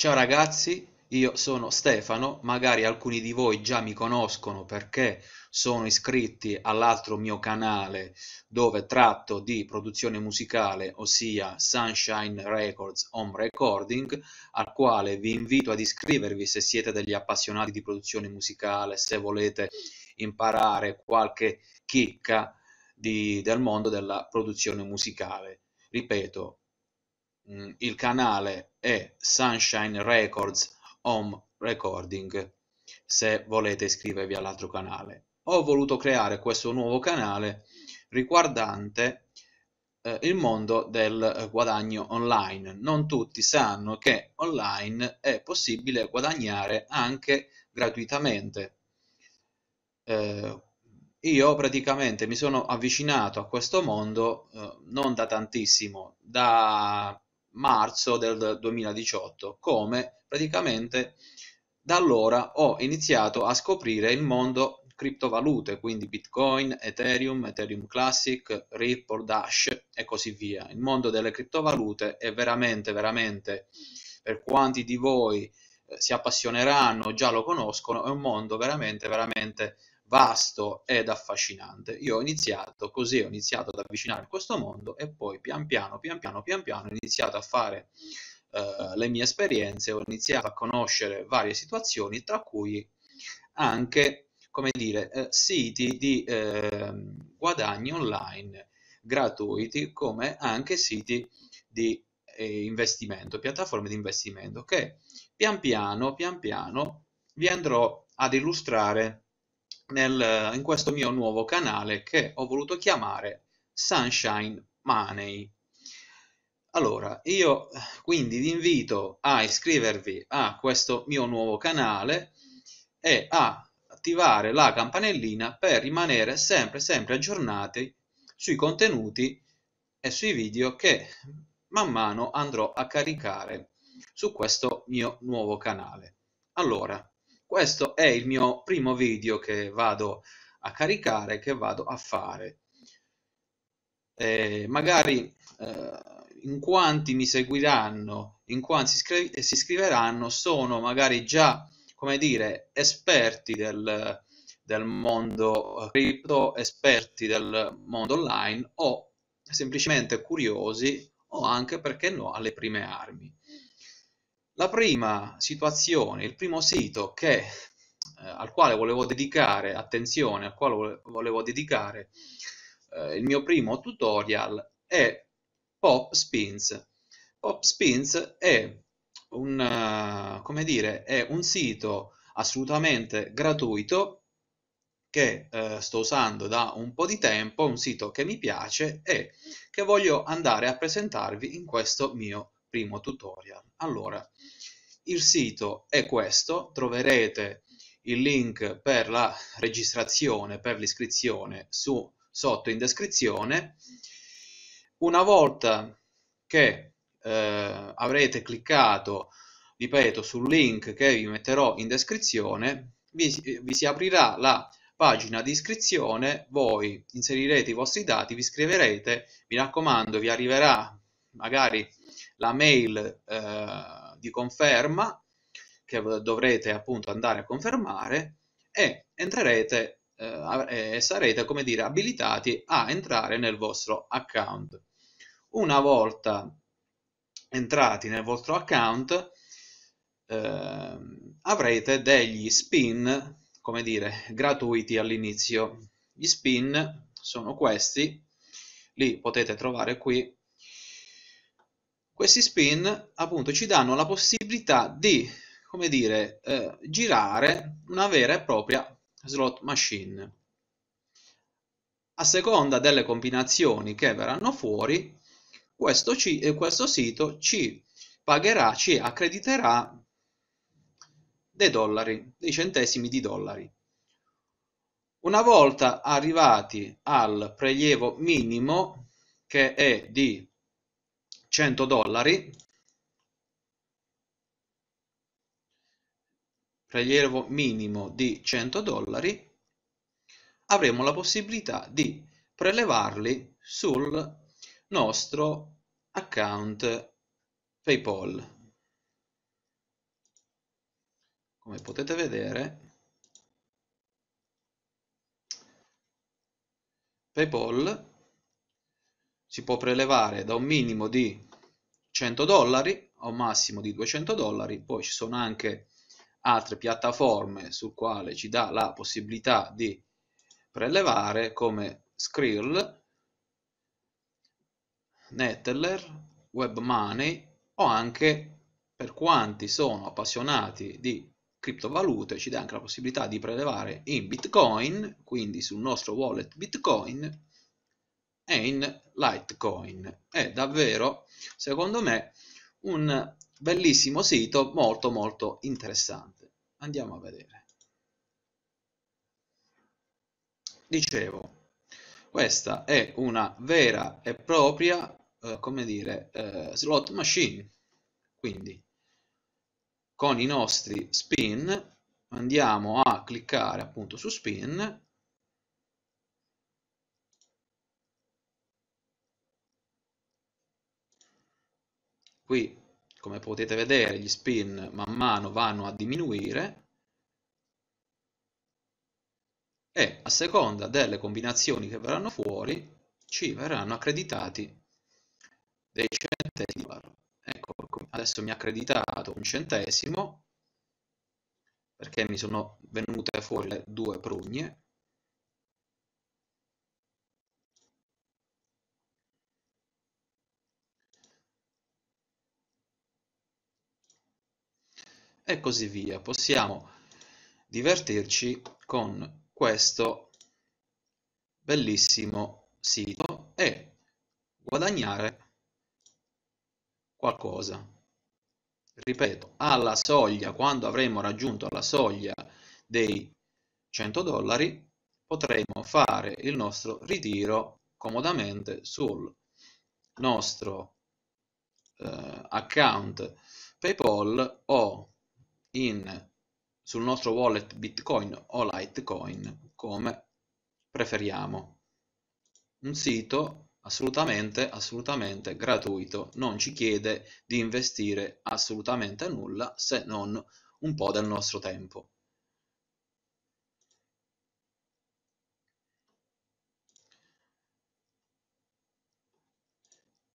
Ciao ragazzi, io sono Stefano, magari alcuni di voi già mi conoscono perché sono iscritti all'altro mio canale dove tratto di produzione musicale, ossia Sunshine Records Home Recording, al quale vi invito ad iscrivervi se siete degli appassionati di produzione musicale, se volete imparare qualche chicca di, del mondo della produzione musicale. Ripeto, Mm, il canale è Sunshine Records Home Recording se volete iscrivervi all'altro canale. Ho voluto creare questo nuovo canale riguardante eh, il mondo del guadagno online. Non tutti sanno che online è possibile guadagnare anche gratuitamente. Eh, io praticamente mi sono avvicinato a questo mondo eh, non da tantissimo, da marzo del 2018, come praticamente da allora ho iniziato a scoprire il mondo criptovalute, quindi Bitcoin, Ethereum, Ethereum Classic, Ripple, Dash e così via. Il mondo delle criptovalute è veramente, veramente, per quanti di voi eh, si appassioneranno, già lo conoscono, è un mondo veramente, veramente vasto ed affascinante. Io ho iniziato così, ho iniziato ad avvicinare questo mondo e poi pian piano, pian piano, pian piano ho iniziato a fare eh, le mie esperienze, ho iniziato a conoscere varie situazioni, tra cui anche, come dire, eh, siti di eh, guadagni online gratuiti come anche siti di eh, investimento, piattaforme di investimento che pian piano, pian piano vi andrò ad illustrare nel, in questo mio nuovo canale che ho voluto chiamare Sunshine Money. Allora, io quindi vi invito a iscrivervi a questo mio nuovo canale e a attivare la campanellina per rimanere sempre sempre aggiornati sui contenuti e sui video che man mano andrò a caricare su questo mio nuovo canale. Allora, questo è il mio primo video che vado a caricare, che vado a fare. Eh, magari eh, in quanti mi seguiranno, in quanti si, iscriveranno, sono magari già, come dire, esperti del, del mondo cripto, esperti del mondo online o semplicemente curiosi o anche, perché no, alle prime armi. La prima situazione, il primo sito che, eh, al quale volevo dedicare attenzione, al quale volevo dedicare eh, il mio primo tutorial è Pop Spins è un, uh, dire, è un sito assolutamente gratuito che eh, sto usando da un po' di tempo, un sito che mi piace e che voglio andare a presentarvi in questo mio primo tutorial. Allora, il sito è questo, troverete il link per la registrazione, per l'iscrizione su, sotto in descrizione. Una volta che eh, avrete cliccato, ripeto, sul link che vi metterò in descrizione, vi, vi si aprirà la pagina di iscrizione, voi inserirete i vostri dati, vi scriverete, mi raccomando vi arriverà magari la mail eh, di conferma che dovrete appunto andare a confermare e entrerete eh, e sarete come dire abilitati a entrare nel vostro account una volta entrati nel vostro account eh, avrete degli spin come dire gratuiti all'inizio gli spin sono questi li potete trovare qui questi spin appunto ci danno la possibilità di, come dire, eh, girare una vera e propria slot machine. A seconda delle combinazioni che verranno fuori, questo, ci, eh, questo sito ci pagherà, ci accrediterà dei dollari, dei centesimi di dollari. Una volta arrivati al prelievo minimo, che è di 100 dollari prelievo minimo di 100 dollari avremo la possibilità di prelevarli sul nostro account PayPal. Come potete vedere, PayPal si può prelevare da un minimo di 100 dollari a un massimo di 200 dollari, poi ci sono anche altre piattaforme sul quale ci dà la possibilità di prelevare come Skrill, Neteller, WebMoney o anche per quanti sono appassionati di criptovalute ci dà anche la possibilità di prelevare in Bitcoin, quindi sul nostro wallet Bitcoin e in Litecoin. È davvero, secondo me, un bellissimo sito molto molto interessante. Andiamo a vedere. Dicevo, questa è una vera e propria, eh, come dire, eh, slot machine. Quindi, con i nostri spin, andiamo a cliccare appunto su spin Qui, come potete vedere, gli spin man mano vanno a diminuire e a seconda delle combinazioni che verranno fuori ci verranno accreditati dei centesimi Ecco, adesso mi ha accreditato un centesimo perché mi sono venute fuori le due prugne e così via. Possiamo divertirci con questo bellissimo sito e guadagnare qualcosa. Ripeto, alla soglia, quando avremo raggiunto la soglia dei 100 dollari, potremo fare il nostro ritiro comodamente sul nostro eh, account PayPal o in, sul nostro wallet Bitcoin o Litecoin, come preferiamo. Un sito assolutamente, assolutamente gratuito, non ci chiede di investire assolutamente nulla se non un po' del nostro tempo.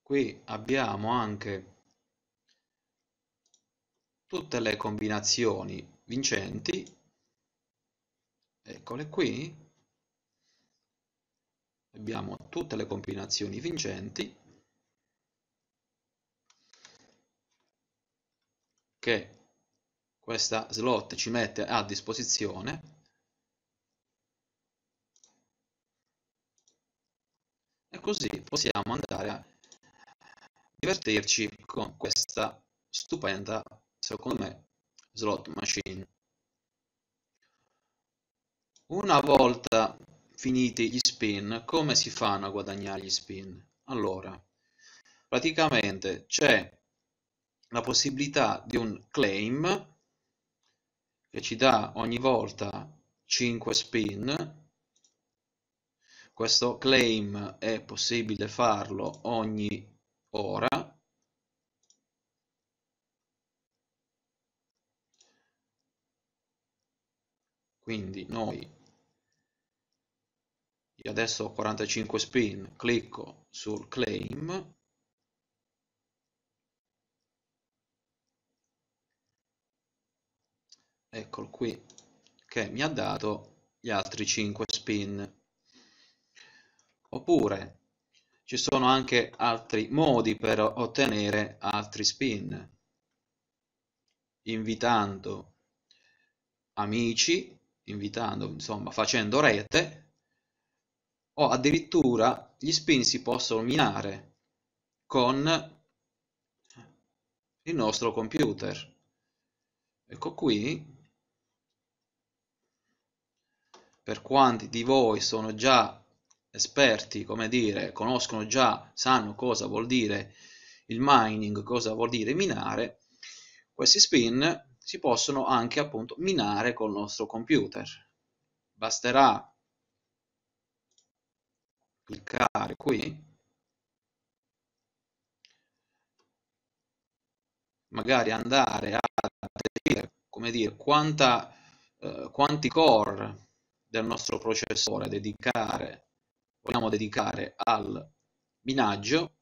Qui abbiamo anche tutte le combinazioni vincenti, eccole qui, abbiamo tutte le combinazioni vincenti che questa slot ci mette a disposizione e così possiamo andare a divertirci con questa stupenda secondo me slot machine una volta finiti gli spin come si fanno a guadagnare gli spin allora praticamente c'è la possibilità di un claim che ci dà ogni volta 5 spin questo claim è possibile farlo ogni ora quindi noi io adesso ho 45 spin clicco sul claim eccolo qui che mi ha dato gli altri 5 spin oppure ci sono anche altri modi per ottenere altri spin invitando amici invitando, insomma, facendo rete, o addirittura gli spin si possono minare con il nostro computer. Ecco qui, per quanti di voi sono già esperti, come dire, conoscono già, sanno cosa vuol dire il mining, cosa vuol dire minare, questi spin si possono anche appunto minare col nostro computer. Basterà cliccare qui, magari andare a vedere, come dire, quanta, eh, quanti core del nostro processore dedicare, vogliamo dedicare al minaggio,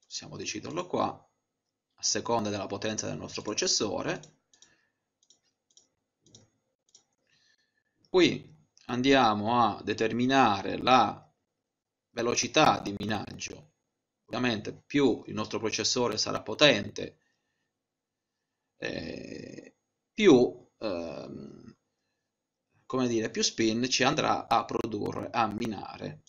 possiamo deciderlo qua, a seconda della potenza del nostro processore. Qui andiamo a determinare la velocità di minaggio. Ovviamente più il nostro processore sarà potente, eh, più, ehm, dire, più spin ci andrà a produrre, a minare.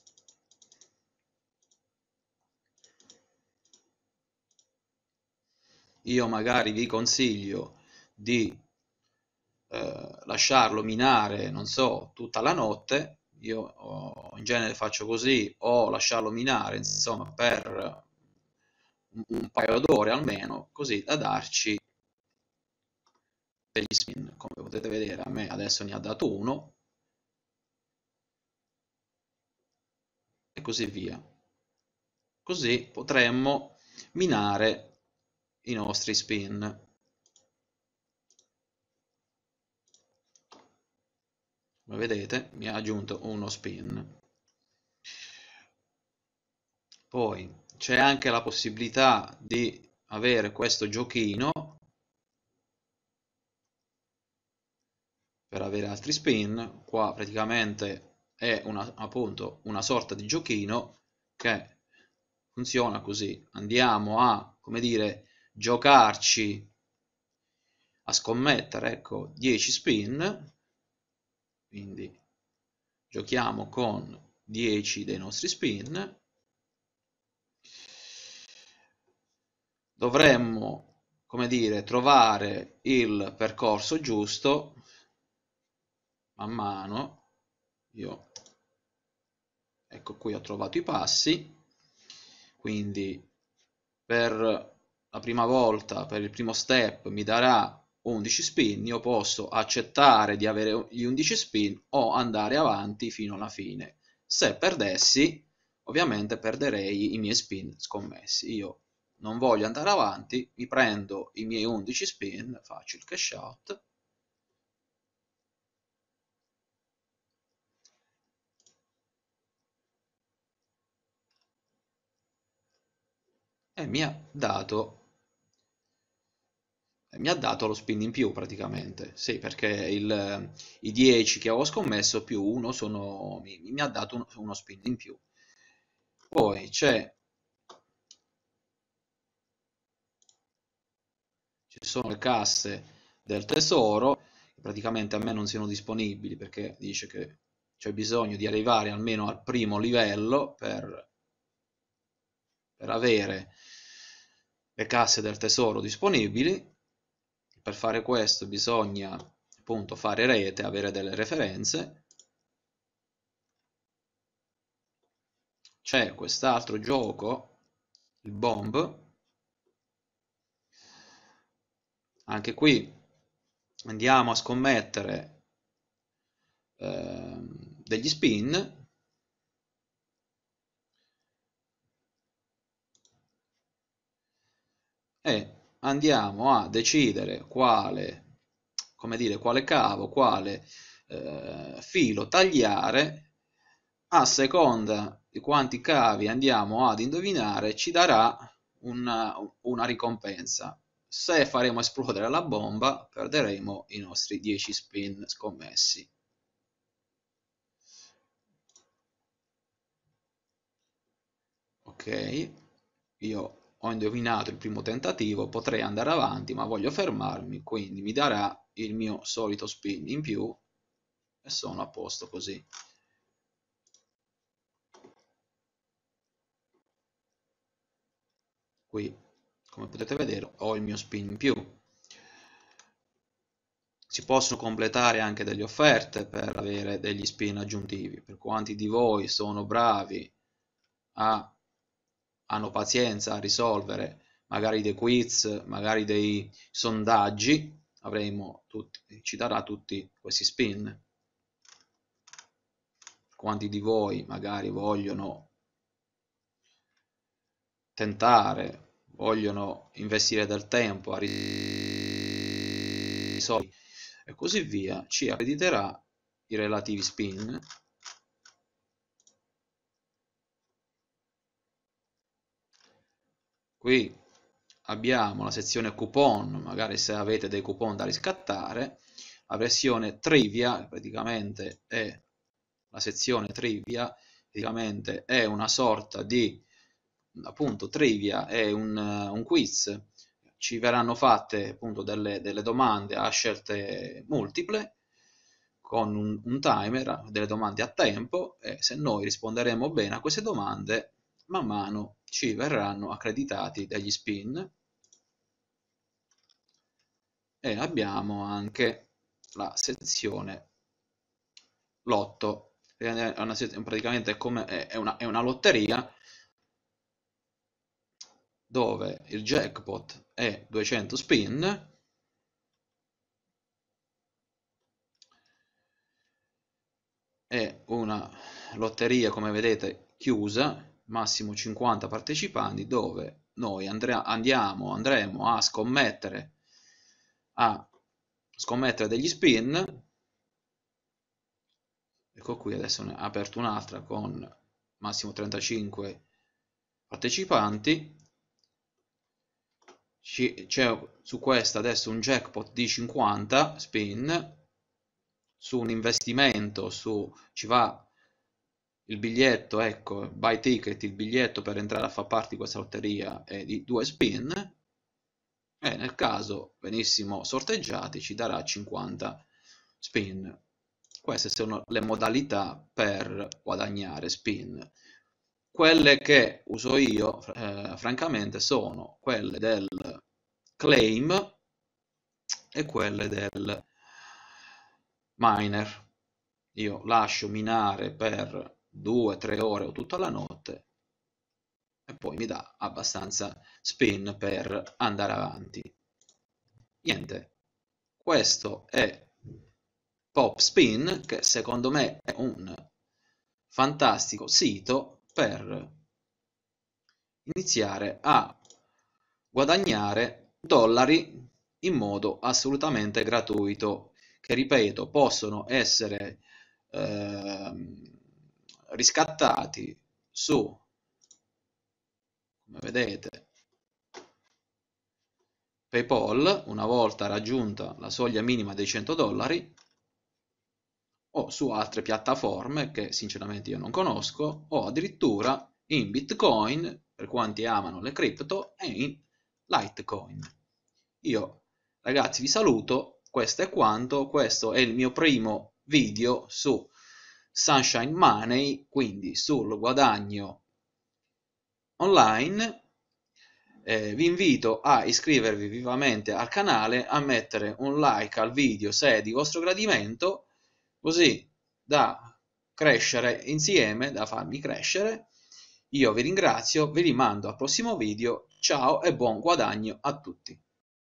io magari vi consiglio di eh, lasciarlo minare, non so, tutta la notte, io oh, in genere faccio così, o lasciarlo minare, insomma, per un, un paio d'ore almeno, così da darci degli spin, come potete vedere, a me adesso ne ha dato uno, e così via. Così potremmo minare i nostri spin come vedete mi ha aggiunto uno spin poi c'è anche la possibilità di avere questo giochino per avere altri spin qua praticamente è una, appunto una sorta di giochino che funziona così andiamo a come dire giocarci a scommettere, ecco, 10 spin, quindi giochiamo con 10 dei nostri spin, dovremmo, come dire, trovare il percorso giusto man mano, io ecco qui ho trovato i passi, quindi per la prima volta per il primo step mi darà 11 spin, io posso accettare di avere gli 11 spin o andare avanti fino alla fine. Se perdessi, ovviamente perderei i miei spin scommessi. Io non voglio andare avanti, mi prendo i miei 11 spin, faccio il cash out. E mi ha dato mi ha dato lo spin in più praticamente, sì perché il, i 10 che avevo scommesso più 1 sono, mi, mi, ha dato uno, uno spin in più. Poi c'è, ci sono le casse del tesoro, praticamente a me non siano disponibili perché dice che c'è bisogno di arrivare almeno al primo livello per, per avere le casse del tesoro disponibili per fare questo bisogna appunto fare rete, avere delle referenze. C'è quest'altro gioco, il Bomb. Anche qui andiamo a scommettere eh, degli spin e andiamo a decidere quale, come dire, quale cavo, quale eh, filo tagliare a seconda di quanti cavi andiamo ad indovinare ci darà una, una ricompensa se faremo esplodere la bomba perderemo i nostri 10 spin scommessi ok io ho indovinato il primo tentativo, potrei andare avanti, ma voglio fermarmi, quindi mi darà il mio solito spin in più e sono a posto così. Qui, come potete vedere, ho il mio spin in più. Si possono completare anche delle offerte per avere degli spin aggiuntivi. Per quanti di voi sono bravi a hanno pazienza a risolvere magari dei quiz, magari dei sondaggi, avremo tutti, ci darà tutti questi spin. Quanti di voi magari vogliono tentare, vogliono investire del tempo a risolvere e così via, ci accrediterà i relativi spin qui abbiamo la sezione coupon, magari se avete dei coupon da riscattare, la versione trivia, praticamente è la sezione trivia, praticamente è una sorta di appunto trivia, è un, un quiz, ci verranno fatte appunto delle, delle domande a scelte multiple con un, un timer, delle domande a tempo e se noi risponderemo bene a queste domande man mano ci verranno accreditati degli spin e abbiamo anche la sezione lotto è una, praticamente è, è, una, è una lotteria dove il jackpot è 200 spin è una lotteria come vedete chiusa massimo 50 partecipanti, dove noi andrea, andiamo, andremo a scommettere, a scommettere degli spin. Ecco qui, adesso ne ho aperto un'altra con massimo 35 partecipanti. C'è su questa adesso un jackpot di 50 spin su un investimento su ci va il biglietto, ecco, buy ticket, il biglietto per entrare a far parte di questa lotteria è di 2 spin e nel caso venissimo sorteggiati ci darà 50 spin. Queste sono le modalità per guadagnare spin. Quelle che uso io, eh, francamente, sono quelle del claim e quelle del miner. Io lascio minare per due, tre ore o tutta la notte e poi mi dà abbastanza spin per andare avanti. Niente, questo è Pop Spin che secondo me è un fantastico sito per iniziare a guadagnare dollari in modo assolutamente gratuito che ripeto possono essere eh, riscattati su, come vedete, PayPal, una volta raggiunta la soglia minima dei 100 dollari, o su altre piattaforme che sinceramente io non conosco, o addirittura in Bitcoin, per quanti amano le cripto, e in Litecoin. Io ragazzi vi saluto, questo è quanto, questo è il mio primo video su sunshine money, quindi sul guadagno online. Eh, vi invito a iscrivervi vivamente al canale, a mettere un like al video se è di vostro gradimento, così da crescere insieme, da farmi crescere. Io vi ringrazio, vi rimando al prossimo video, ciao e buon guadagno a tutti.